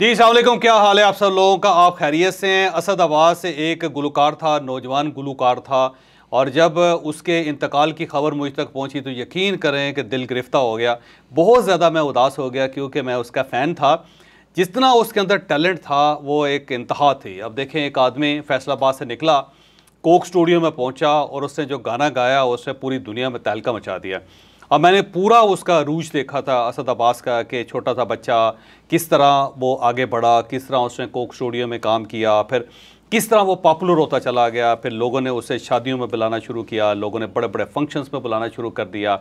जी सलामकुम क्या हाल है आप सब लोगों का आप खैरियत से हैं असद आवाज़ से एक गुलकार था नौजवान गुलकार था और जब उसके इंतकाल की खबर मुझ तक पहुंची तो यकीन करें कि दिल गिरफ्तार हो गया बहुत ज़्यादा मैं उदास हो गया क्योंकि मैं उसका फ़ैन था जितना उसके अंदर टैलेंट था वो एक इंतहा थी अब देखें एक आदमी फैसलाबाद से निकला कोक स्टूडियो में पहुँचा और उसने जो गाना गाया उसने पूरी दुनिया में तहलका मचा दिया और मैंने पूरा उसका रूज देखा था असद अब्बास का कि छोटा सा बच्चा किस तरह वो आगे बढ़ा किस तरह उसने कोक स्टूडियो में काम किया फिर किस तरह वो पॉपुलर होता चला गया फिर लोगों ने उसे शादियों में बुलाना शुरू किया लोगों ने बड़े बड़े फंक्शंस में बुलाना शुरू कर दिया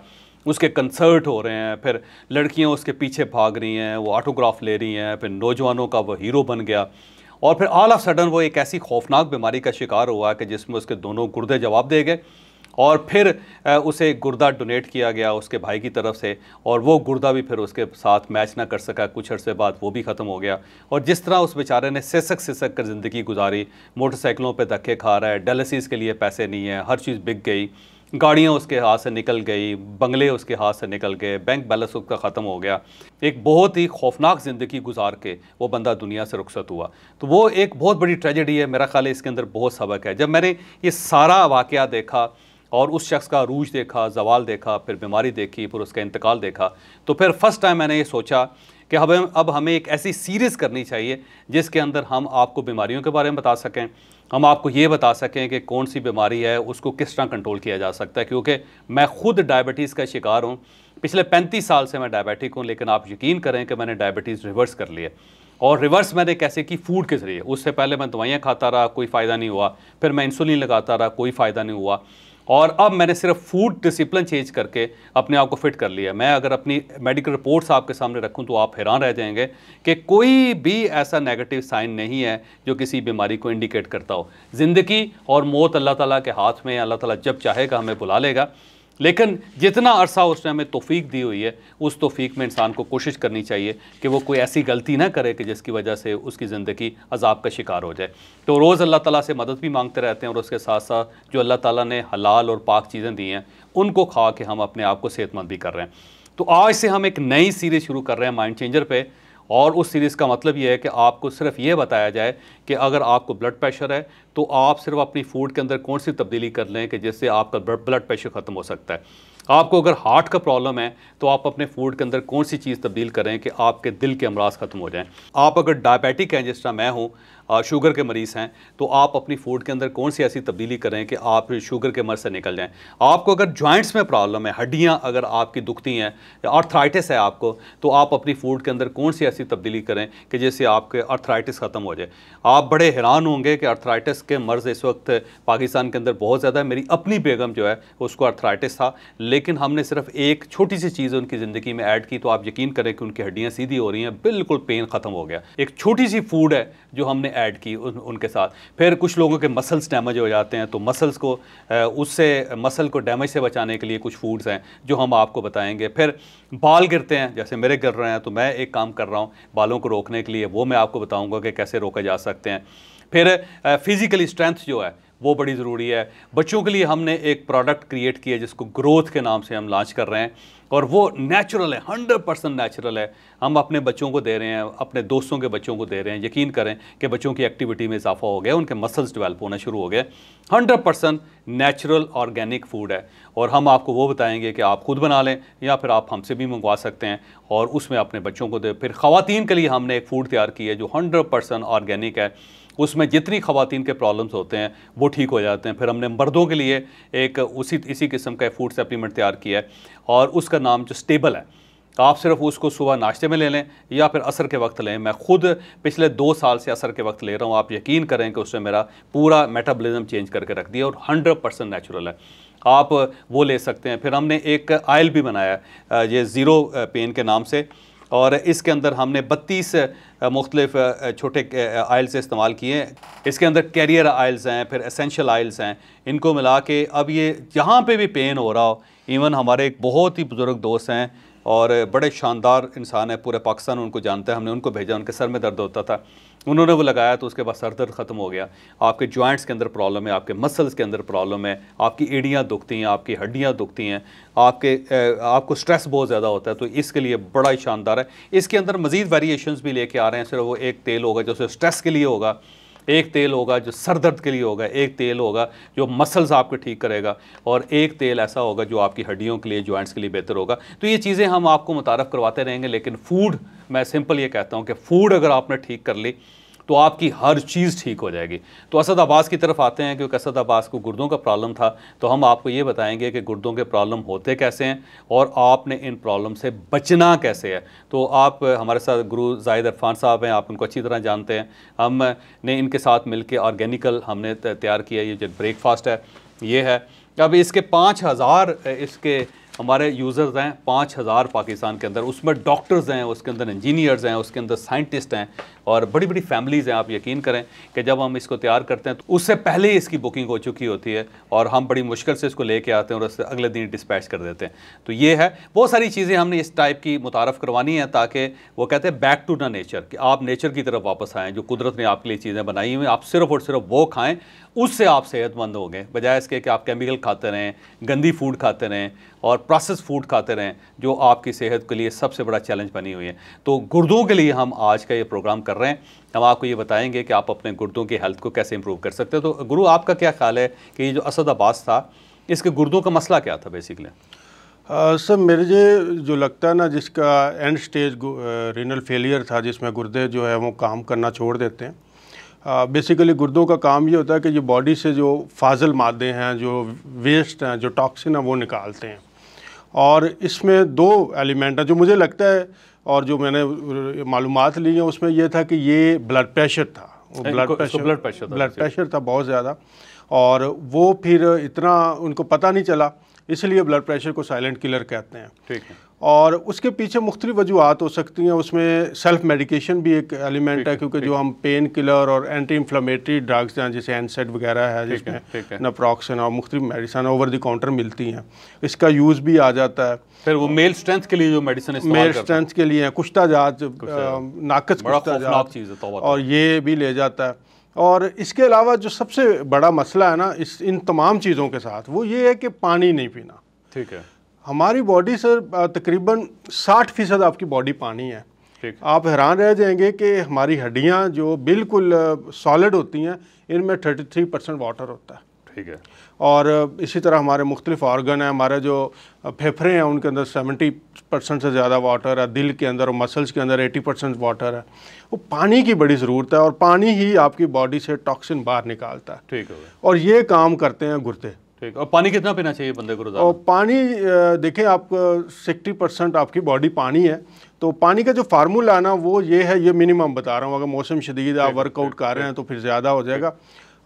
उसके कंसर्ट हो रहे हैं फिर लड़कियां उसके पीछे भाग रही हैं वो ऑटोग्राफ ले रही हैं फिर नौजवानों का वो हीरो बन गया और फिर ऑल ऑफ सडन वो एक ऐसी खौफनाक बीमारी का शिकार हुआ कि जिसमें उसके दोनों गुर्दे जवाब दे गए और फिर उसे गुर्दा डोनेट किया गया उसके भाई की तरफ से और वो गुर्दा भी फिर उसके साथ मैच ना कर सका कुछ अर्से बाद वो भी ख़त्म हो गया और जिस तरह उस बेचारे ने सिसक सिसक कर ज़िंदगी गुजारी मोटरसाइकिलों पर धक्के खा रहा है डायलिसिस के लिए पैसे नहीं है हर चीज़ बिक गई गाड़ियाँ उसके हाथ से निकल गई बंगले उसके हाथ से निकल गए बैंक बैलेंस उसका ख़त्म हो गया एक बहुत ही खौफनाक ज़िंदगी गुजार के वो बंदा दुनिया से रुखसत हुआ तो वो एक बहुत बड़ी ट्रेजेडी है मेरा ख्याल है इसके अंदर बहुत सबक है जब मैंने ये सारा वाक़ देखा और उस शख्स का रूज देखा जवाल देखा फिर बीमारी देखी फिर उसका इंतकाल देखा तो फिर फर्स्ट टाइम मैंने ये सोचा कि हमें अब हमें एक ऐसी सीरीज़ करनी चाहिए जिसके अंदर हम आपको बीमारियों के बारे में बता सकें हम आपको ये बता सकें कि कौन सी बीमारी है उसको किस तरह कंट्रोल किया जा सकता है क्योंकि मैं खुद डायबिटीज़ का शिकार हूँ पिछले पैंतीस साल से मैं डायबिटिक हूँ लेकिन आप यकीन करें कि मैंने डायबिटीज़ रिवर्स कर लिया और रिवर्स मैंने कैसे की फूड के ज़रिए उससे पहले मैं दवाइयाँ खाता रहा कोई फ़ायदा नहीं हुआ फिर मैं इंसुलिन लगाता रहा कोई फ़ायदा नहीं हुआ और अब मैंने सिर्फ फूड डिसिप्लिन चेंज करके अपने आप को फिट कर लिया मैं अगर अपनी मेडिकल रिपोर्ट्स आपके सामने रखूं तो आप हैरान रह जाएंगे कि कोई भी ऐसा नेगेटिव साइन नहीं है जो किसी बीमारी को इंडिकेट करता हो ज़िंदगी और मौत अल्लाह ताला के हाथ में अल्लाह ताला जब चाहेगा हमें बुला लेगा लेकिन जितना अरसा उसने हमें तोफ़ीक दी हुई है उस तोफ़ीक में इंसान को कोशिश करनी चाहिए कि वो कोई ऐसी गलती ना करे कि जिसकी वजह से उसकी ज़िंदगी अजाब का शिकार हो जाए तो रोज़ अल्लाह ताला से मदद भी मांगते रहते हैं और उसके साथ साथ जो अल्लाह ताला ने हलाल और पाक चीज़ें दी हैं उनको खा के हम अपने आप को सेहतमंद भी कर रहे हैं तो आज से हम एक नई सीरीज़ शुरू कर रहे हैं माइंड चेंजर पर और उस सीरीज़ का मतलब ये है कि आपको सिर्फ ये बताया जाए कि अगर आपको ब्लड प्रेशर है तो आप सिर्फ अपनी फूड के अंदर कौन सी तब्दीली कर लें कि जिससे आपका ब्लड प्रेशर ख़त्म हो सकता है आपको अगर हार्ट का प्रॉब्लम है तो आप अपने फूड के अंदर कौन सी चीज़ तब्दील करें कि आपके दिल के अमराज ख़त्म हो जाएँ आप अगर डायबिटिक हैं जिस तरह मैं हूँ शुगर के मरीज़ हैं तो आप अपनी फूड के अंदर कौन सी ऐसी तब्दीली करें कि आप शुगर के मर्ज से निकल जाएं आपको अगर जॉइंट्स में प्रॉब्लम है हड्डियाँ अगर आपकी दुखती हैं या अर्थराइटिस है आपको तो आप अपनी फूड के अंदर कौन सी ऐसी तब्दीली करें कि जैसे आपके अर्थराइटिस ख़त्म हो जाए आप बड़े हैरान होंगे कि अर्थराइटिस के मर्ज़ इस वक्त पाकिस्तान के अंदर बहुत ज़्यादा है मेरी अपनी बेगम जो है उसको अर्थराइटिस था लेकिन हमने सिर्फ एक छोटी सी चीज़ उनकी ज़िंदगी में ऐड की तो आप यकीन करें कि उनकी हड्डियाँ सीधी हो रही हैं बिल्कुल पेन ख़त्म हो गया एक छोटी सी फूड है जो हमने ऐड की उन, उनके साथ फिर कुछ लोगों के मसल्स डैमेज हो जाते हैं तो मसल्स को उससे मसल को डैमेज से बचाने के लिए कुछ फूड्स हैं जो हम आपको बताएँगे फिर बाल गिरते हैं जैसे मेरे गिर रहे हैं तो मैं एक काम कर रहा हूँ बालों को रोकने के लिए वो मैं आपको बताऊँगा कि कैसे रोका जा सकते हैं फिर फिज़िकली स्ट्रेंथ जो है वो बड़ी ज़रूरी है बच्चों के लिए हमने एक प्रोडक्ट क्रिएट किया जिसको ग्रोथ के नाम से हम लॉन्च कर रहे हैं और वो नेचुरल है हंड्रेड परसेंट नेचुरल है हम अपने बच्चों को दे रहे हैं अपने दोस्तों के बच्चों को दे रहे हैं यकीन करें कि बच्चों की एक्टिविटी में इजाफा हो गया उनके मसल्स डेवलप होना शुरू हो गए hundred percent natural organic food है और हम आपको वो बताएंगे कि आप खुद बना लें या फिर आप हमसे भी मंगवा सकते हैं और उसमें अपने बच्चों को दें फिर ख़वान के लिए हमने एक फ़ूड तैयार की है जो हंड्रेड ऑर्गेनिक है उसमें जितनी खातन के प्रॉब्लम्स होते हैं वो ठीक हो जाते हैं फिर हमने मर्दों के लिए एक उसी इसी किस्म का फूड सप्लीमेंट तैयार किया है और उसका नाम जो स्टेबल है आप सिर्फ उसको सुबह नाश्ते में ले लें या फिर असर के वक्त लें मैं खुद पिछले दो साल से असर के वक्त ले रहा हूँ आप यकीन करें कि उसने मेरा पूरा मेटाबॉलिज्म चेंज करके रख दिया और हंड्रेड परसेंट नेचुरल है आप वो ले सकते हैं फिर हमने एक आयल भी बनाया ये ज़ीरो पेन के नाम से और इसके अंदर हमने बत्तीस मुख्तलिफ छोटे आयल्स इस्तेमाल किए इसके अंदर कैरियर आयल्स हैं फिर असेंशल आयल्स हैं इनको मिला के अब ये जहाँ पे भी पेन हो रहा हो इवन हमारे एक बहुत ही बुज़ुर्ग दोस्त हैं और बड़े शानदार इंसान है पूरे पाकिस्तान उनको जानते हैं हमने उनको भेजा उनके सर में दर्द होता था उन्होंने वो लगाया तो उसके बाद सर दर्द ख़त्म हो गया आपके जॉइंट्स के अंदर प्रॉब्लम है आपके मसल्स के अंदर प्रॉब्लम है आपकी एड़ियाँ दुखती हैं आपकी हड्डियाँ दुखती हैं आपके आपको स्ट्रेस बहुत ज़्यादा होता है तो इसके लिए बड़ा ही शानदार है इसके अंदर मज़ीद वेरिएशन भी लेके आ रहे हैं सिर्फ वो एक तेल होगा जो सिर्फ स्ट्रेस के लिए होगा एक तेल होगा जो सर दर्द के लिए होगा एक तेल होगा जो मसल्स आपके ठीक करेगा और एक तेल ऐसा होगा जो आपकी हड्डियों के लिए जॉइंट्स के लिए बेहतर होगा तो ये चीज़ें हम आपको मुतारफ़ करवाते रहेंगे लेकिन फ़ूड मैं सिंपल ये कहता हूँ कि फ़ूड अगर आपने ठीक कर ली तो आपकी हर चीज़ ठीक हो जाएगी तो असद अब्बास की तरफ आते हैं क्योंकि असद अब्बास को गुर्दों का प्रॉब्लम था तो हम आपको ये बताएंगे कि गुर्दों के प्रॉब्लम होते कैसे हैं और आपने इन प्रॉब्लम से बचना कैसे है तो आप हमारे साथ गुरु जाहिद इरफान साहब हैं आप उनको अच्छी तरह जानते हैं हमने इनके साथ मिल के ऑर्गेनिकल हमने तैयार किया ये जो ब्रेकफास्ट है ये है अब इसके पाँच हज़ार इसके हमारे यूज़र्स हैं पाँच हज़ार पाकिस्तान के अंदर उसमें डॉक्टर्स हैं उसके अंदर इंजीनियर्स हैं उसके अंदर साइंटिस्ट हैं और बड़ी बड़ी फैमिलीज़ हैं आप यकीन करें कि जब हम इसको तैयार करते हैं तो उससे पहले ही इसकी बुकिंग हो चुकी होती है और हम बड़ी मुश्किल से इसको लेके आते हैं और उससे अगले दिन डिस्पैच कर देते हैं तो ये है बहुत सारी चीज़ें हमने इस टाइप की मुतारफ़ करवानी है ताकि वो कहते हैं बैक टू द नेचर कि आप नेचर की तरफ वापस आएँ जो कुदरत ने आपके लिए चीज़ें बनाई हुई आप सिर्फ और सिर्फ वो खाएँ उससे आप सेहतमंद हो गए बजाय इसके कि आप केमिकल खाते रहें गंदी फूड खाते रहें और प्रोसेस फूड खाते रहें जो आपकी सेहत के लिए सबसे बड़ा चैलेंज बनी हुई है तो गुर्दों के लिए हम आज का ये प्रोग्राम कर रहे हैं हम आपको ये बताएंगे कि आप अपने गुर्दों की हेल्थ को कैसे इम्प्रूव कर सकते हैं तो गुरु आपका क्या ख्याल है कि ये जो असद अब्बास था इसके गुर्दों का मसला क्या था बेसिकली सर मेरे जे जो लगता है ना जिसका एंड स्टेज रिनल फेलियर था जिसमें गुर्दे जो है वो काम करना छोड़ देते हैं बेसिकली गुर्दों का काम ये होता है कि ये बॉडी से जो फाजल मादे हैं जो वेस्ट हैं जो टॉक्सिन हैं वो निकालते हैं और इसमें दो एलिमेंट हैं जो मुझे लगता है और जो मैंने मालूम ली हैं उसमें यह था कि ये ब्लड प्रेशर था blood pressure blood pressure blood pressure था बहुत ज़्यादा और वो फिर इतना उनको पता नहीं चला इसलिए ब्लड प्रेशर को साइलेंट किलर कहते हैं ठीक है और उसके पीछे मुख्तलि वजूहत हो सकती हैं उसमें सेल्फ मेडिकेशन भी एक एलिमेंट है क्योंकि जो हम पेन किलर और एंटी इन्फ्लामेटरी ड्रग्स हैं जैसे एनसेट वगैरह है जिसमें नप्रॉक्सन और मुख्तु मेडिसन ओवर दी काउंटर मिलती हैं इसका यूज़ भी आ जाता है फिर वो मेल स्ट्रेंथ के लिए जो मेडिसिन मेल स्ट्रेंथ के लिए कुश्ता जात नाकस तो। और ये भी ले जाता है और इसके अलावा जो सबसे बड़ा मसला है ना इस इन तमाम चीज़ों के साथ वो ये है कि पानी नहीं पीना ठीक है हमारी बॉडी सर तकरीबन 60 फीसद आपकी बॉडी पानी है आप हैरान रह जाएंगे कि हमारी हड्डियाँ जो बिल्कुल सॉलिड होती हैं इनमें 33 परसेंट वाटर होता है ठीक है और इसी तरह हमारे मुख्तलिफ ऑर्गन हैं हमारे जो फेफड़े हैं उनके अंदर 70 परसेंट से ज़्यादा वाटर है दिल के अंदर और मसल्स के अंदर 80 परसेंट वाटर है वो पानी की बड़ी ज़रूरत है और पानी ही आपकी बॉडी से टॉक्सिन बाहर निकालता है ठीक है और ये काम करते हैं गुर्दे ठीक और पानी कितना पीना चाहिए बंदे को रोजाना और पानी देखें आप सिक्सटी परसेंट आपकी बॉडी पानी है तो पानी का जो फार्मूला है ना वो ये है ये मिनिमम बता रहा हूँ अगर मौसम शदीद आप वर्कआउट कर रहे हैं तो फिर ज़्यादा हो जाएगा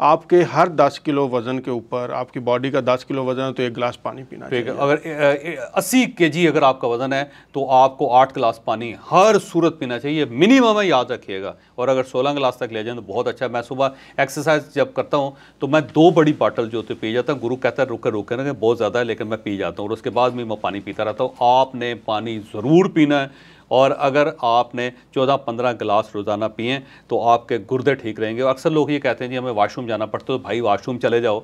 आपके हर 10 किलो वज़न के ऊपर आपकी बॉडी का 10 किलो वज़न है तो एक गिलास पानी पीना चाहिए अगर अस्सी के जी अगर आपका वज़न है तो आपको आठ गिलास पानी हर सूरत पीना चाहिए मिनिमम है याद रखिएगा और अगर सोलह गिलास तक ले जाए तो बहुत अच्छा है मैं सुबह एक्सरसाइज जब करता हूँ तो मैं दो बड़ी बॉटल जो तो पी जाता हूँ गुरु कहता है रुके रुके ना बहुत ज़्यादा है लेकिन मैं पी जाता हूँ और उसके बाद भी मैं पानी पीता रहता हूँ आपने पानी ज़रूर पीना है और अगर आपने चौदह पंद्रह गिलास रोज़ाना पिए तो आपके गुर्दे ठीक रहेंगे और अक्सर लोग ये कहते हैं जी हमें वाशरूम जाना पड़ता है तो भाई वाशरूम चले जाओ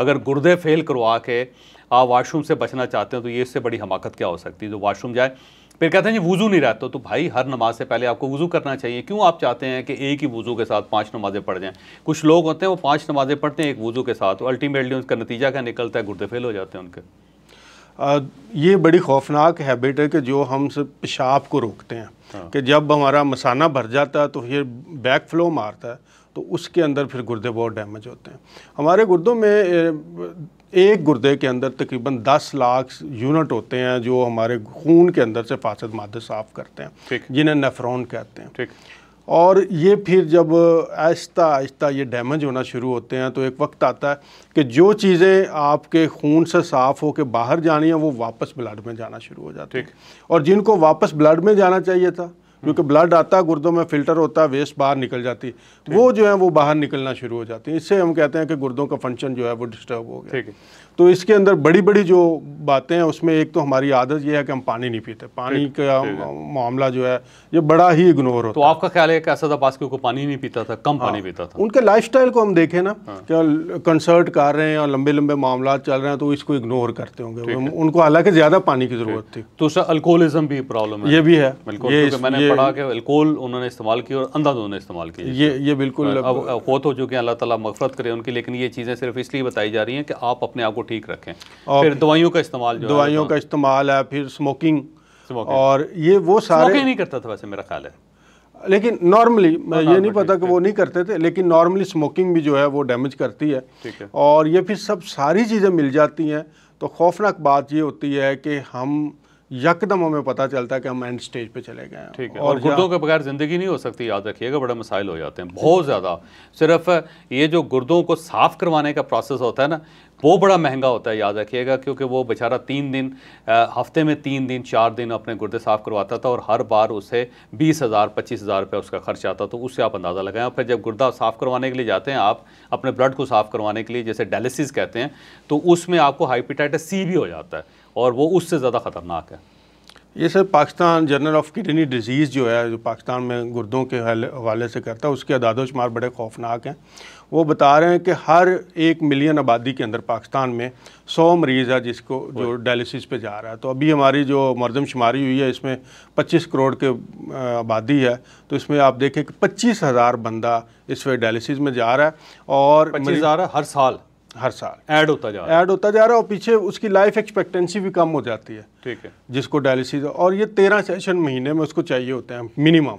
अगर गुर्दे फेल करवा के आप वाशरूम से बचना चाहते हो तो ये इससे बड़ी हमाकत क्या हो सकती है जो वाशरूम जाए फिर कहते हैं जी वज़ू नहीं रहता तो भाई हर नमाज से पहले आपको वज़ू करना चाहिए क्यों आप चाहते हैं कि एक ही वज़ू के साथ पांच नमाज़ें पढ़ जाएं कुछ लोग होते हैं वो पांच नमाज़ें पढ़ते हैं एक वज़ू के साथ अल्टीमेटली तो उनका नतीजा क्या निकलता है गुर्दे फेल हो जाते हैं उनके ये बड़ी खौफनाक हैबिट है कि जो हम पेशाब को रोकते हैं हाँ। कि जब हमारा मसाना भर जाता है तो फिर बैक फ्लो मारता है तो उसके अंदर फिर गुर्दे बहुत डैमेज होते हैं हमारे गुर्दों में एक गुर्दे के अंदर तकरीबन 10 लाख यूनिट होते हैं जो हमारे खून के अंदर से फासद मादे साफ़ करते हैं जिन्हें नेफ्रॉन कहते हैं ठीक और ये फिर जब आहिस्ता आहिस्ता ये डैमेज होना शुरू होते हैं तो एक वक्त आता है कि जो चीज़ें आपके खून से साफ़ हो के बाहर जानी हैं वो वापस ब्लड में जाना शुरू हो जाती है और जिनको वापस ब्लड में जाना चाहिए था क्योंकि ब्लड आता है गुर्दों में फिल्टर होता है वेस्ट बाहर निकल जाती है वो जो है वो बाहर निकलना शुरू हो जाती है इससे हम कहते हैं कि गुर्दों का फंक्शन जो है वो डिस्टर्ब हो गया ठीक है तो इसके अंदर बड़ी बड़ी जो बातें हैं उसमें एक तो हमारी आदत यह है कि हम पानी नहीं पीते पानी का मामला जो है ये बड़ा ही इग्नोर होता तो आपका ख्याल है कैसा था पास को पानी नहीं पीता था कम पानी हाँ। पीता था उनके स्टाइल को हम देखें ना क्या हाँ। कंसर्ट कर रहे हैं और लंबे लंबे मामला चल रहे हैं तो इसको इग्नोर करते होंगे उनको हालांकि ज़्यादा पानी की ज़रूरत थी तो सर अल्कोहलिज्म भी प्रॉब्लम है ये भी है पढ़ा के अल्कोहल उन्होंने इस्तेमाल की और अंधा उन्होंने इस्तेमाल किया ये ये बिल्कुल अब फोत हो तो चुके हैं अल्लाह ताला मगफरत करे उनकी लेकिन ये चीज़ें सिर्फ इसलिए बताई जा रही हैं कि आप अपने आप को ठीक रखें फिर दवाइयों का इस्तेमाल दवाइयों तो- का इस्तेमाल है फिर स्मोकिंग और ये वो सारे नहीं करता था वैसे मेरा ख्याल है लेकिन नॉर्मली हाँ, मैं हाँ, ये नहीं पता कि वो नहीं करते थे लेकिन नॉर्मली स्मोकिंग भी जो है वो डैमेज करती है, है और ये फिर सब सारी चीज़ें मिल जाती हैं तो खौफनाक बात ये होती है कि हम यकदम हमें पता चलता है कि हम एंड स्टेज पे चले गए ठीक है और गुर्दों के बगैर ज़िंदगी नहीं हो सकती याद रखिएगा बड़े मसाइल हो जाते हैं बहुत ज़्यादा सिर्फ ये जो गुर्दों को साफ़ करवाने का प्रोसेस होता है ना वो बड़ा महंगा होता है याद रखिएगा क्योंकि वो बेचारा तीन दिन हफ्ते में तीन दिन चार दिन अपने गुर्दे साफ़ करवाता था और हर बार उसे बीस हज़ार पच्चीस हज़ार रुपये उसका खर्च आता तो उससे आप अंदाज़ा लगाएं फिर जब गुर्दा साफ़ करवाने के लिए जाते हैं आप अपने ब्लड को साफ़ करवाने के लिए जैसे डायलिसिस कहते हैं तो उसमें आपको हाइपीटाइटिस सी भी हो जाता है और वो उससे ज़्यादा ख़तरनाक है ये sir Pakistan journal of kidney disease जो है जो पाकिस्तान में गुर्दों के हवाले से करता है उसके अदादोशुमार बड़े खौफनाक हैं वो बता रहे हैं कि हर एक मिलियन आबादी के अंदर पाकिस्तान में सौ मरीज़ है जिसको जो डायलिसिस पे जा रहा है तो अभी हमारी जो मरदम शुमारी हुई है इसमें पच्चीस करोड़ के आबादी है तो इसमें आप देखें कि पच्चीस हज़ार बंदा इस वे डायलिसिस में जा रहा है और रहा है हर साल हर साल ऐड होता जा रहा है ऐड होता जा रहा है और पीछे उसकी लाइफ एक्सपेक्टेंसी भी कम हो जाती है ठीक है जिसको डायलिसिस और ये तेरह सेशन महीने में उसको चाहिए होते हैं मिनिमम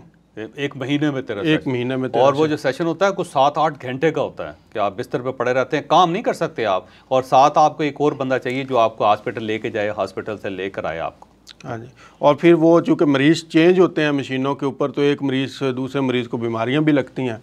एक महीने में तेरह एक महीने में और वो जो सेशन होता है कुछ सात आठ घंटे का होता है कि आप बिस्तर पे पड़े रहते हैं काम नहीं कर सकते आप और साथ आपको एक और बंदा चाहिए जो आपको हॉस्पिटल लेके जाए हॉस्पिटल से लेकर आए आपको हाँ जी और फिर वो चूँकि मरीज़ चेंज होते हैं मशीनों के ऊपर तो एक मरीज़ से दूसरे मरीज़ को बीमारियाँ भी लगती हैं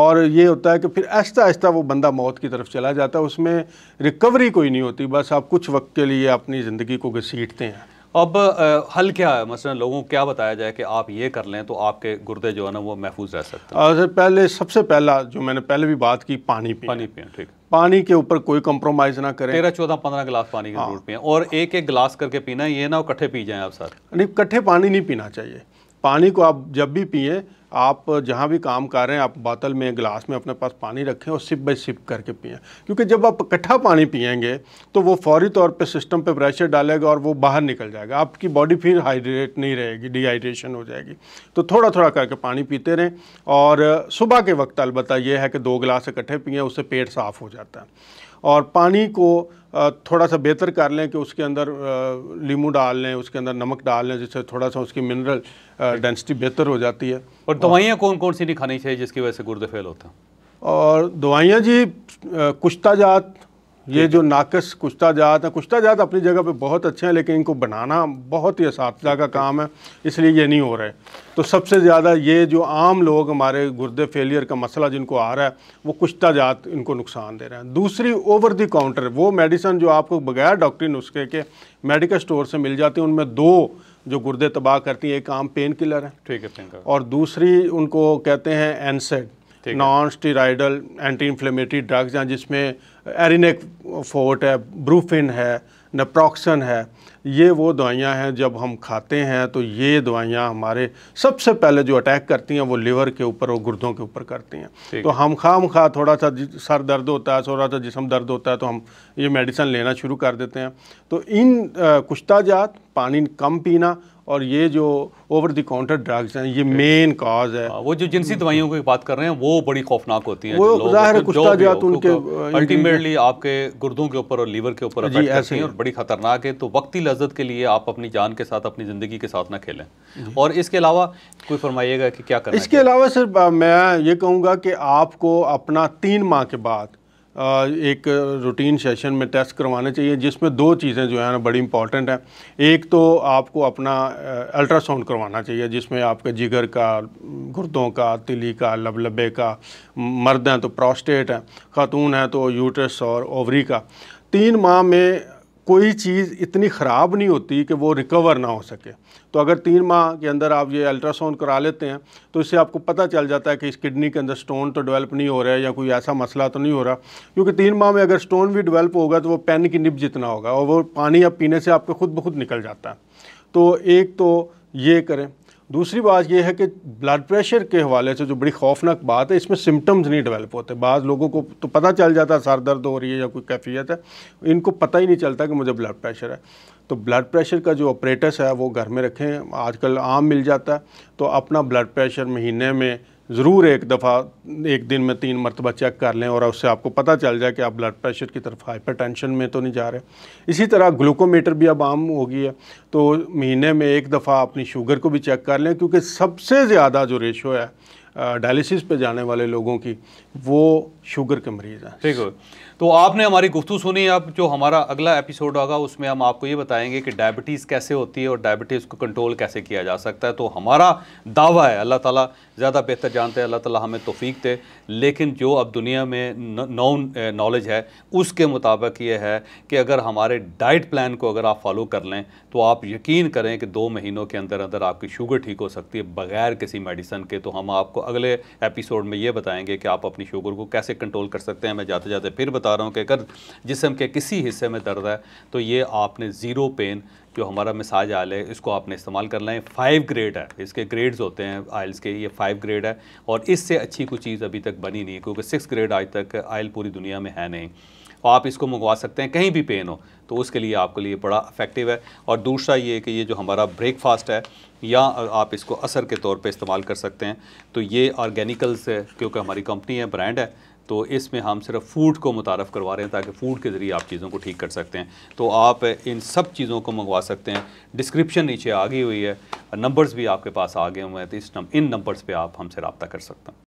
और ये होता है कि फिर आहिस्ता आहिस्ता वो बंदा मौत की तरफ चला जाता है उसमें रिकवरी कोई नहीं होती बस आप कुछ वक्त के लिए अपनी ज़िंदगी को घसीटते हैं अब आ, हल क्या है मसलन लोगों को क्या बताया जाए कि आप ये कर लें तो आपके गुर्दे जो है ना वो महफूज रह सकते हैं सर पहले सबसे पहला जो मैंने पहले भी बात की पानी पिए पानी पिए ठीक पानी के ऊपर कोई कंप्रोमाइज़ ना करें तेरह चौदह पंद्रह गिलास पानी की हाँ। जरूरत पिए और एक एक गिलास करके पीना ये ना इकट्ठे पी जाएं आप सर नहीं इकट्ठे पानी नहीं पीना चाहिए पानी को आप जब भी पिए आप जहाँ भी काम कर रहे हैं आप बोतल में गिलास में अपने पास पानी रखें और सिप बाई सिप करके पिएँ क्योंकि जब आप इकट्ठा पानी पियेंगे तो वो फौरी तौर पर सिस्टम पर प्रेशर डालेगा और वो बाहर निकल जाएगा आपकी बॉडी फिर हाइड्रेट नहीं रहेगी डिहाइड्रेशन हो जाएगी तो थोड़ा थोड़ा करके पानी पीते रहें और सुबह के वक्त अलबत्त यह है कि दो गिलास इकट्ठे पिए उससे पेट साफ़ हो जाता है और पानी को थोड़ा सा बेहतर कर लें कि उसके अंदर लीमू डाल लें उसके अंदर नमक डाल लें जिससे थोड़ा सा उसकी मिनरल डेंसिटी बेहतर हो जाती है और दवाइयाँ कौन कौन सी नहीं खानी चाहिए जिसकी वजह से गुर्दे फेल होता है और दवाइयाँ जी कुश्ता जात ये जो नाकस कुश्ता जात है कुश्ता जात अपनी जगह पे बहुत अच्छे हैं लेकिन इनको बनाना बहुत ही इसका का काम है इसलिए ये नहीं हो रहे तो सबसे ज़्यादा ये जो आम लोग हमारे गुर्दे फेलियर का मसला जिनको आ रहा है वो कुश्ता जात इनको नुकसान दे रहे हैं दूसरी ओवर दी काउंटर वो मेडिसन जो आपको बगैर डॉक्टरी नुस्खे के मेडिकल स्टोर से मिल जाती है उनमें दो जो गुर्दे तबाह करती हैं एक आम पेन किलर है ठीक है और दूसरी उनको कहते हैं NSAID non steroidal anti inflammatory drugs हैं जिसमें एरिनेक फोर्ट है ब्रूफिन है नप्रॉक्सन है ये वो दवाइयाँ हैं जब हम खाते हैं तो ये दवाइयाँ हमारे सबसे पहले जो अटैक करती हैं वो लिवर के ऊपर और गुर्दों के ऊपर करती हैं तो हम खाम खा थोड़ा सा सर दर्द होता है थोड़ा सा जिसम दर्द होता है तो हम ये मेडिसन लेना शुरू कर देते हैं तो इन कुश्ता जात पानी कम पीना और ये जो ओवर द काउंटर ड्रग्स हैं ये मेन काज है हाँ, वो जो जिनसी दवाइयों की बात कर रहे हैं वो बड़ी खौफनाक होती है वो जाहिर कुश्ता जात उनके अल्टीमेटली आपके गुर्दों के ऊपर और लीवर के ऊपर जी ऐसे और बड़ी खतरनाक है तो वक्ती लज्जत के लिए आप अपनी जान के साथ अपनी ज़िंदगी के साथ ना खेलें और इसके अलावा कोई फरमाइएगा कि क्या करें इसके अलावा सर मैं ये कहूँगा कि आपको अपना तीन माह के बाद एक रूटीन सेशन में टेस्ट करवाने चाहिए जिसमें दो चीज़ें जो है ना बड़ी इंपॉर्टेंट हैं एक तो आपको अपना अल्ट्रासाउंड करवाना चाहिए जिसमें आपके जिगर का गुर्दों का तिली का लबलबे का मर्द हैं तो प्रोस्टेट हैं खातून हैं तो यूट्रस और ओवरी का तीन माह में कोई चीज़ इतनी ख़राब नहीं होती कि वो रिकवर ना हो सके तो अगर तीन माह के अंदर आप ये अल्ट्रासाउंड करा लेते हैं तो इससे आपको पता चल जाता है कि इस किडनी के अंदर स्टोन तो डेवलप नहीं हो रहा है या कोई ऐसा मसला तो नहीं हो रहा क्योंकि तीन माह में अगर स्टोन भी डेवलप होगा तो वो पेन की निब जितना होगा और वो पानी आप पीने से आपको खुद ब खुद निकल जाता है तो एक तो ये करें दूसरी बात यह है कि ब्लड प्रेशर के हवाले से जो बड़ी खौफनाक बात है इसमें सिम्टम्स नहीं डेवलप होते बाद लोगों को तो पता चल जाता है सर दर्द हो रही है या कोई कैफियत है इनको पता ही नहीं चलता कि मुझे ब्लड प्रेशर है तो ब्लड प्रेशर का जो ऑपरेटस है वो घर में रखें आजकल आम मिल जाता है तो अपना ब्लड प्रेशर महीने में ज़रूर एक दफ़ा एक दिन में तीन मरतबा चेक कर लें और उससे आपको पता चल जाए कि आप ब्लड प्रेशर की तरफ हाइपरटेंशन में तो नहीं जा रहे इसी तरह ग्लूकोमीटर भी अब आम हो गई है तो महीने में एक दफ़ा अपनी शुगर को भी चेक कर लें क्योंकि सबसे ज़्यादा जो रेशो है डायलिसिस पे जाने वाले लोगों की वो शुगर के मरीज़ हैं ठीक है तो आपने हमारी गुफ्तु सुनी अब जो हमारा अगला एपिसोड होगा उसमें हम आपको ये बताएंगे कि डायबिटीज़ कैसे होती है और डायबिटीज़ को कंट्रोल कैसे किया जा सकता है तो हमारा दावा है अल्लाह ताला ज़्यादा बेहतर जानते हैं अल्लाह ताला हमें तोफ़ी थे लेकिन जो अब दुनिया में नॉन नॉलेज है उसके मुताबिक ये है कि अगर हमारे डाइट प्लान को अगर आप फॉलो कर लें तो आप यकीन करें कि दो महीनों के अंदर अंदर आपकी शुगर ठीक हो सकती है बगैर किसी मेडिसन के तो हम आपको अगले एपिसोड में ये बताएंगे कि आप अपनी शुगर को कैसे कंट्रोल कर सकते हैं मैं जाते जाते फिर बता रहा हूँ कि अगर जिसम के किसी हिस्से में दर्द है तो ये आपने ज़ीरो पेन जो हमारा मिसाज आल है इसको आपने इस्तेमाल करना है फाइव ग्रेड है इसके ग्रेड्स होते हैं आयल्स के ये फाइव ग्रेड है और इससे अच्छी कोई चीज़ अभी तक बनी नहीं है क्योंकि सिक्स ग्रेड आज तक आयल पूरी दुनिया में है नहीं और तो आप इसको मंगवा सकते हैं कहीं भी पेन हो तो उसके लिए आपके लिए बड़ा अफेक्टिव है और दूसरा ये कि ये जो हमारा ब्रेकफास्ट है या आप इसको असर के तौर पर इस्तेमाल कर सकते हैं तो ये ऑर्गेनिकल्स है क्योंकि हमारी कंपनी है ब्रांड है तो इसमें हम सिर्फ फूड को मुतारफ़ करवा रहे हैं ताकि फ़ूड के ज़रिए आप चीज़ों को ठीक कर सकते हैं तो आप इन सब चीज़ों को मंगवा सकते हैं डिस्क्रिप्शन नीचे आ गई हुई है नंबर्स भी आपके पास आ गए हुए हैं तो इस नम, इन नंबर्स पर आप हमसे रबता कर सकते हैं